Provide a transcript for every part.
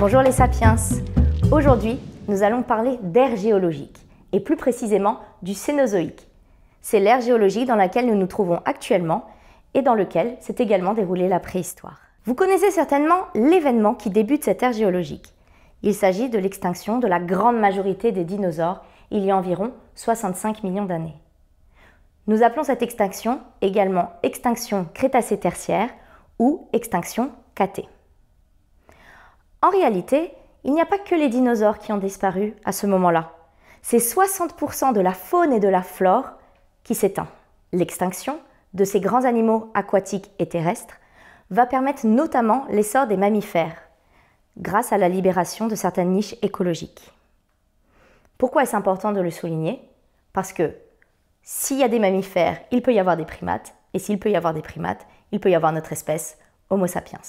Bonjour les sapiens. Aujourd'hui, nous allons parler d'ère géologique et plus précisément du Cénozoïque. C'est l'ère géologique dans laquelle nous nous trouvons actuellement et dans lequel s'est également déroulée la préhistoire. Vous connaissez certainement l'événement qui débute cette ère géologique. Il s'agit de l'extinction de la grande majorité des dinosaures il y a environ 65 millions d'années. Nous appelons cette extinction également extinction Crétacé-Tertiaire ou extinction KT. En réalité, il n'y a pas que les dinosaures qui ont disparu à ce moment-là. C'est 60% de la faune et de la flore qui s'éteint. L'extinction de ces grands animaux aquatiques et terrestres va permettre notamment l'essor des mammifères, grâce à la libération de certaines niches écologiques. Pourquoi est-ce important de le souligner Parce que s'il y a des mammifères, il peut y avoir des primates, et s'il peut y avoir des primates, il peut y avoir notre espèce, Homo sapiens.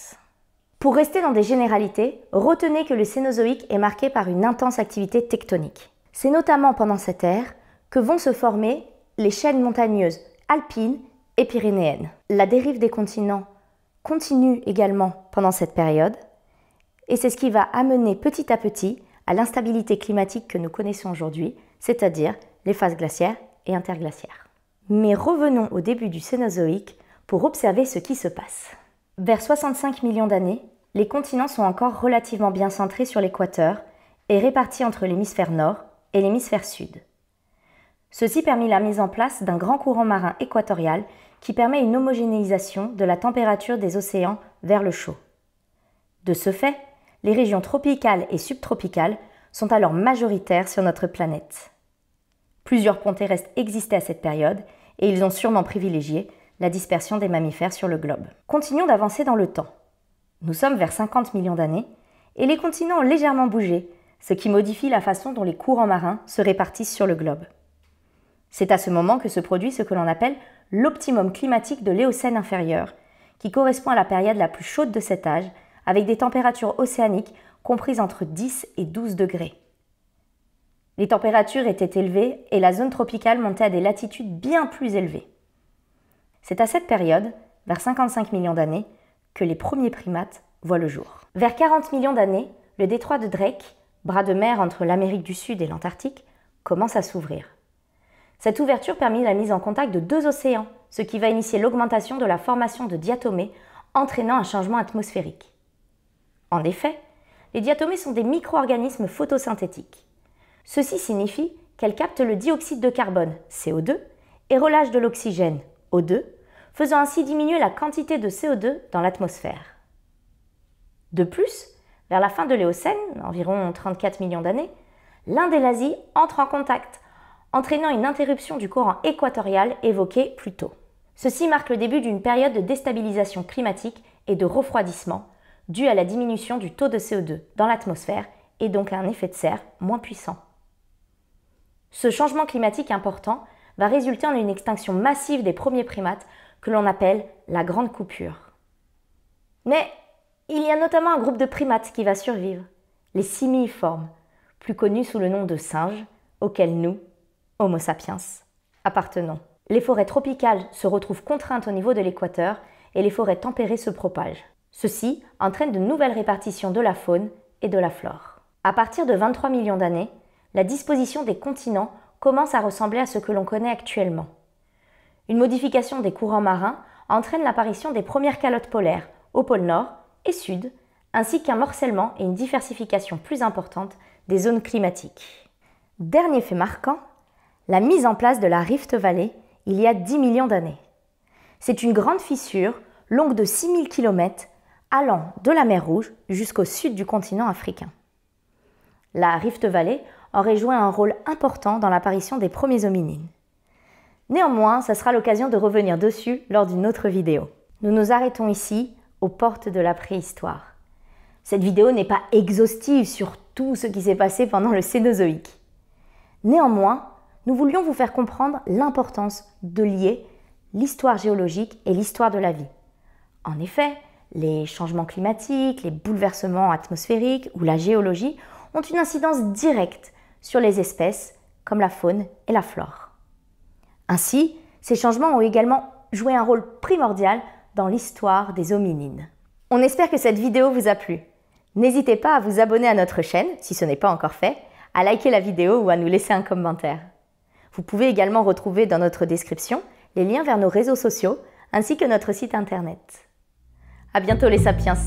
Pour rester dans des généralités, retenez que le Cénozoïque est marqué par une intense activité tectonique. C'est notamment pendant cette ère que vont se former les chaînes montagneuses alpines et pyrénéennes. La dérive des continents continue également pendant cette période et c'est ce qui va amener petit à petit à l'instabilité climatique que nous connaissons aujourd'hui, c'est-à-dire les phases glaciaires et interglaciaires. Mais revenons au début du Cénozoïque pour observer ce qui se passe. Vers 65 millions d'années, les continents sont encore relativement bien centrés sur l'équateur et répartis entre l'hémisphère nord et l'hémisphère sud. Ceci permit la mise en place d'un grand courant marin équatorial qui permet une homogénéisation de la température des océans vers le chaud. De ce fait, les régions tropicales et subtropicales sont alors majoritaires sur notre planète. Plusieurs ponts terrestres existaient à cette période et ils ont sûrement privilégié la dispersion des mammifères sur le globe. Continuons d'avancer dans le temps. Nous sommes vers 50 millions d'années et les continents ont légèrement bougé, ce qui modifie la façon dont les courants marins se répartissent sur le globe. C'est à ce moment que se produit ce que l'on appelle l'optimum climatique de l'Éocène inférieur, qui correspond à la période la plus chaude de cet âge, avec des températures océaniques comprises entre 10 et 12 degrés. Les températures étaient élevées et la zone tropicale montait à des latitudes bien plus élevées. C'est à cette période, vers 55 millions d'années, que les premiers primates voient le jour. Vers 40 millions d'années, le détroit de Drake, bras de mer entre l'Amérique du Sud et l'Antarctique, commence à s'ouvrir. Cette ouverture permet la mise en contact de deux océans, ce qui va initier l'augmentation de la formation de diatomées, entraînant un changement atmosphérique. En effet, les diatomées sont des micro-organismes photosynthétiques. Ceci signifie qu'elles captent le dioxyde de carbone, CO2, et relâchent de l'oxygène, O2, faisant ainsi diminuer la quantité de CO2 dans l'atmosphère. De plus, vers la fin de l'Éocène, environ 34 millions d'années, l'Inde et l'Asie entrent en contact, entraînant une interruption du courant équatorial évoqué plus tôt. Ceci marque le début d'une période de déstabilisation climatique et de refroidissement, due à la diminution du taux de CO2 dans l'atmosphère et donc à un effet de serre moins puissant. Ce changement climatique important va résulter en une extinction massive des premiers primates que l'on appelle la grande coupure. Mais il y a notamment un groupe de primates qui va survivre, les simiiformes, plus connus sous le nom de singes, auxquels nous, Homo sapiens, appartenons. Les forêts tropicales se retrouvent contraintes au niveau de l'équateur et les forêts tempérées se propagent. Ceci entraîne de nouvelles répartitions de la faune et de la flore. À partir de 23 millions d'années, la disposition des continents commence à ressembler à ce que l'on connaît actuellement. Une modification des courants marins entraîne l'apparition des premières calottes polaires au pôle Nord et Sud, ainsi qu'un morcellement et une diversification plus importante des zones climatiques. Dernier fait marquant, la mise en place de la Rift Valley il y a 10 millions d'années. C'est une grande fissure longue de 6000 km allant de la mer Rouge jusqu'au sud du continent africain. La Rift Valley aurait joué un rôle important dans l'apparition des premiers hominines. Néanmoins, ça sera l'occasion de revenir dessus lors d'une autre vidéo. Nous nous arrêtons ici, aux portes de la préhistoire. Cette vidéo n'est pas exhaustive sur tout ce qui s'est passé pendant le Cénozoïque. Néanmoins, nous voulions vous faire comprendre l'importance de lier l'histoire géologique et l'histoire de la vie. En effet, les changements climatiques, les bouleversements atmosphériques ou la géologie ont une incidence directe sur les espèces comme la faune et la flore. Ainsi, ces changements ont également joué un rôle primordial dans l'histoire des hominines. On espère que cette vidéo vous a plu. N'hésitez pas à vous abonner à notre chaîne si ce n'est pas encore fait, à liker la vidéo ou à nous laisser un commentaire. Vous pouvez également retrouver dans notre description les liens vers nos réseaux sociaux ainsi que notre site internet. A bientôt les sapiens!